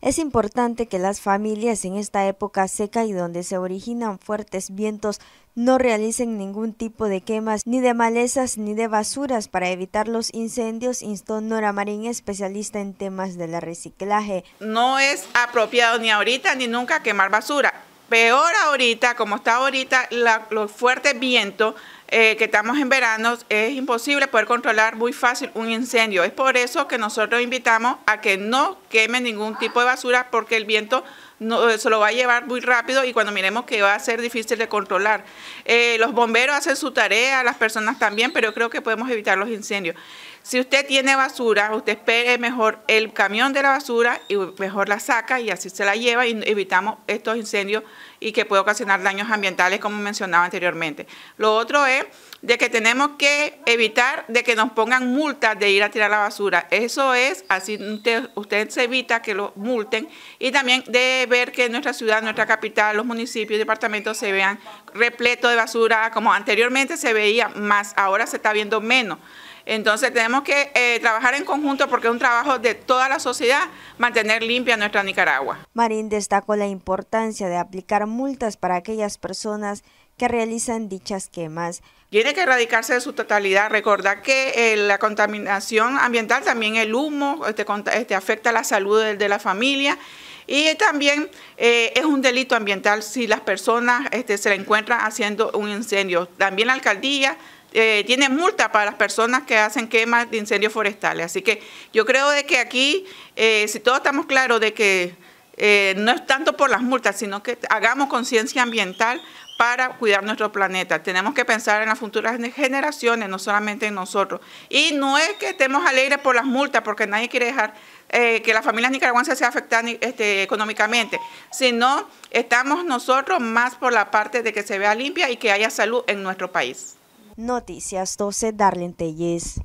Es importante que las familias en esta época seca y donde se originan fuertes vientos no realicen ningún tipo de quemas ni de malezas ni de basuras para evitar los incendios, instó Nora Marín, especialista en temas del reciclaje. No es apropiado ni ahorita ni nunca quemar basura. Peor ahorita, como está ahorita los fuertes vientos, eh, que estamos en verano, es imposible poder controlar muy fácil un incendio. Es por eso que nosotros invitamos a que no quemen ningún tipo de basura porque el viento eh, se lo va a llevar muy rápido y cuando miremos que va a ser difícil de controlar. Eh, los bomberos hacen su tarea, las personas también, pero creo que podemos evitar los incendios. Si usted tiene basura, usted espere mejor el camión de la basura y mejor la saca y así se la lleva y evitamos estos incendios y que puede ocasionar daños ambientales como mencionaba anteriormente. Lo otro es de que tenemos que evitar de que nos pongan multas de ir a tirar la basura. Eso es, así usted, se evita que lo multen y también de ver que nuestra ciudad, nuestra capital, los municipios y departamentos se vean repleto de basura como anteriormente se veía, más ahora se está viendo menos. Entonces tenemos que eh, trabajar en conjunto porque es un trabajo de toda la sociedad mantener limpia nuestra Nicaragua. Marín destacó la importancia de aplicar multas para aquellas personas que realizan dichas quemas. Tiene que erradicarse de su totalidad. Recordar que eh, la contaminación ambiental, también el humo, este, este afecta la salud de la familia y también eh, es un delito ambiental si las personas este, se encuentran haciendo un incendio. También la alcaldía eh, tiene multa para las personas que hacen quemas de incendios forestales. Así que yo creo de que aquí, eh, si todos estamos claros de que eh, no es tanto por las multas, sino que hagamos conciencia ambiental para cuidar nuestro planeta. Tenemos que pensar en las futuras generaciones, no solamente en nosotros. Y no es que estemos alegres por las multas, porque nadie quiere dejar eh, que las familias nicaragüenses se afectan este, económicamente, sino estamos nosotros más por la parte de que se vea limpia y que haya salud en nuestro país. Noticias 12, Darlene Telles.